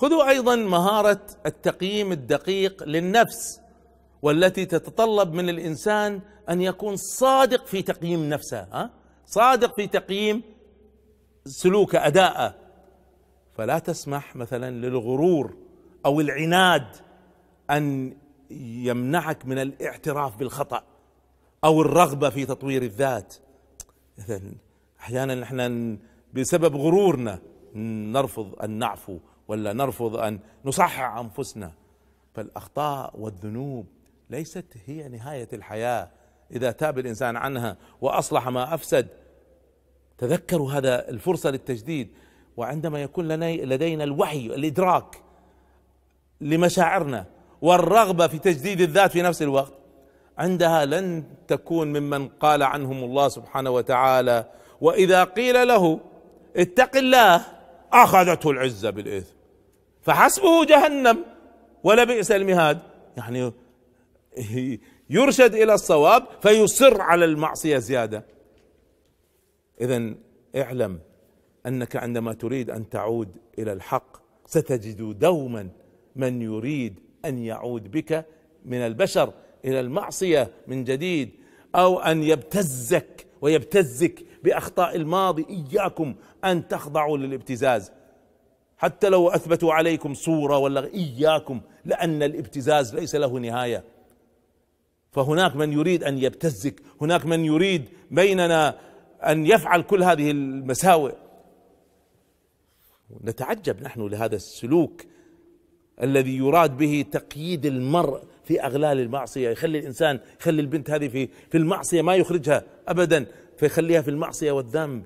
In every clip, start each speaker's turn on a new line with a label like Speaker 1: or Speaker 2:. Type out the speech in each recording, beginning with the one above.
Speaker 1: خذوا ايضا مهاره التقييم الدقيق للنفس والتي تتطلب من الانسان ان يكون صادق في تقييم نفسه ها؟ صادق في تقييم سلوك اداءه فلا تسمح مثلا للغرور او العناد ان يمنعك من الاعتراف بالخطا او الرغبه في تطوير الذات احيانا احنا بسبب غرورنا نرفض ان نعفو ولا نرفض أن نصحح أنفسنا فالأخطاء والذنوب ليست هي نهاية الحياة إذا تاب الإنسان عنها وأصلح ما أفسد تذكروا هذا الفرصة للتجديد وعندما يكون لنا لدينا الوعي الإدراك لمشاعرنا والرغبة في تجديد الذات في نفس الوقت عندها لن تكون ممن قال عنهم الله سبحانه وتعالى وإذا قيل له اتق الله أخذته العزة بالإثم فحسبه جهنم ولبئس المهاد يعني يرشد الى الصواب فيصر على المعصيه زياده اذا اعلم انك عندما تريد ان تعود الى الحق ستجد دوما من يريد ان يعود بك من البشر الى المعصيه من جديد او ان يبتزك ويبتزك باخطاء الماضي اياكم ان تخضعوا للابتزاز حتى لو اثبتوا عليكم صوره ولا اياكم لان الابتزاز ليس له نهايه فهناك من يريد ان يبتزك هناك من يريد بيننا ان يفعل كل هذه المساوئ نتعجب نحن لهذا السلوك الذي يراد به تقييد المرء في اغلال المعصيه يخلي الانسان يخلي البنت هذه في في المعصيه ما يخرجها ابدا فيخليها في المعصيه والذنب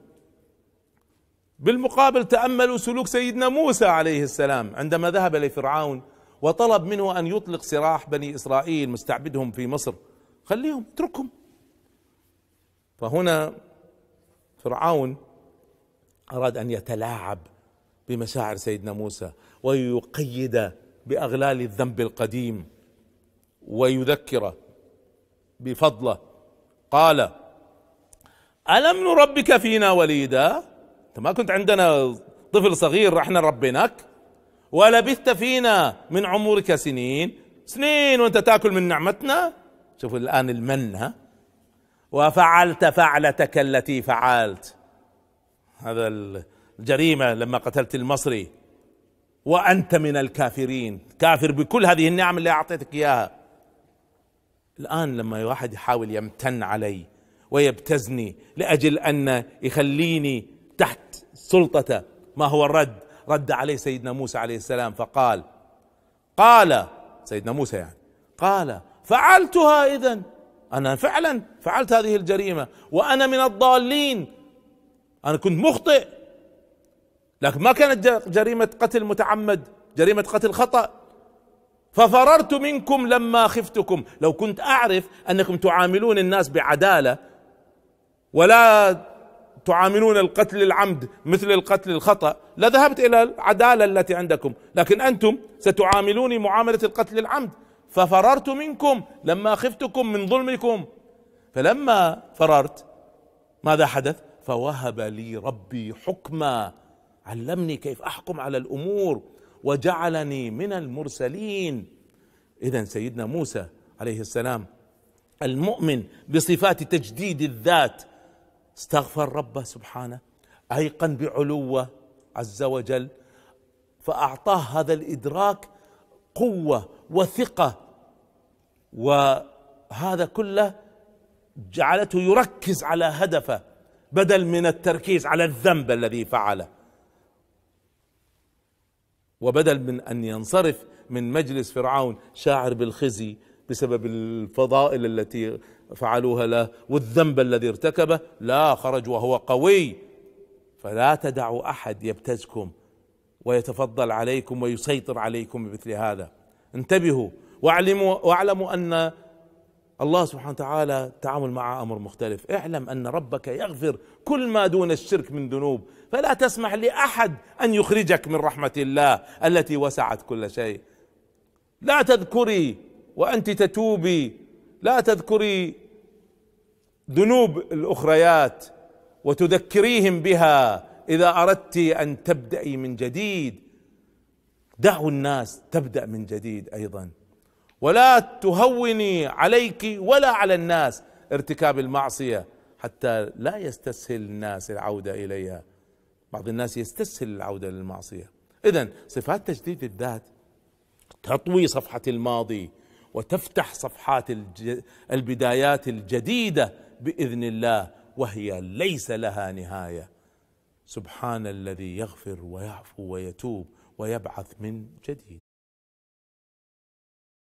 Speaker 1: بالمقابل تاملوا سلوك سيدنا موسى عليه السلام عندما ذهب لفرعون وطلب منه ان يطلق سراح بني اسرائيل مستعبدهم في مصر خليهم اتركهم فهنا فرعون اراد ان يتلاعب بمشاعر سيدنا موسى ويقيد باغلال الذنب القديم ويذكره بفضله قال الم نربك فينا وليدا انت ما كنت عندنا طفل صغير احنا ربيناك ولبثت فينا من عمرك سنين سنين وانت تاكل من نعمتنا شوف الان المن ها وفعلت فعلتك التي فعلت هذا الجريمه لما قتلت المصري وانت من الكافرين كافر بكل هذه النعم اللي اعطيتك اياها الان لما واحد يحاول يمتن علي ويبتزني لاجل ان يخليني تحت سلطته ما هو الرد رد عليه سيدنا موسى عليه السلام فقال قال سيدنا موسى يعني قال فعلتها إذا أنا فعلا فعلت هذه الجريمة وأنا من الضالين أنا كنت مخطئ لكن ما كانت جريمة قتل متعمد جريمة قتل خطأ ففررت منكم لما خفتكم لو كنت أعرف أنكم تعاملون الناس بعدالة ولا تعاملون القتل العمد مثل القتل الخطأ لذهبت إلى العدالة التي عندكم لكن أنتم ستعاملوني معاملة القتل العمد ففررت منكم لما خفتكم من ظلمكم فلما فررت ماذا حدث فوهب لي ربي حكما علمني كيف احكم على الامور وجعلني من المرسلين اذا سيدنا موسى عليه السلام المؤمن بصفات تجديد الذات استغفر ربه سبحانه ايقن بعلوه عز وجل فاعطاه هذا الادراك قوه وثقه وهذا كله جعلته يركز على هدفه بدل من التركيز على الذنب الذي فعله وبدل من ان ينصرف من مجلس فرعون شاعر بالخزي بسبب الفضائل التي فعلوها له والذنب الذي ارتكبه لا خرج وهو قوي فلا تدعوا احد يبتزكم ويتفضل عليكم ويسيطر عليكم بمثل هذا انتبهوا واعلموا واعلموا ان الله سبحانه وتعالى تعامل مع امر مختلف اعلم ان ربك يغفر كل ما دون الشرك من ذنوب فلا تسمح لاحد ان يخرجك من رحمه الله التي وسعت كل شيء لا تذكري وانت تتوبي لا تذكري ذنوب الاخريات وتذكريهم بها اذا اردت ان تبداي من جديد دعوا الناس تبدا من جديد ايضا ولا تهوني عليك ولا على الناس ارتكاب المعصيه حتى لا يستسهل الناس العوده اليها بعض الناس يستسهل العوده للمعصيه اذا صفات تجديد الذات تطوي صفحه الماضي وتفتح صفحات البدايات الجديده باذن الله وهي ليس لها نهايه سبحان الذي يغفر ويعفو ويتوب ويبعث من جديد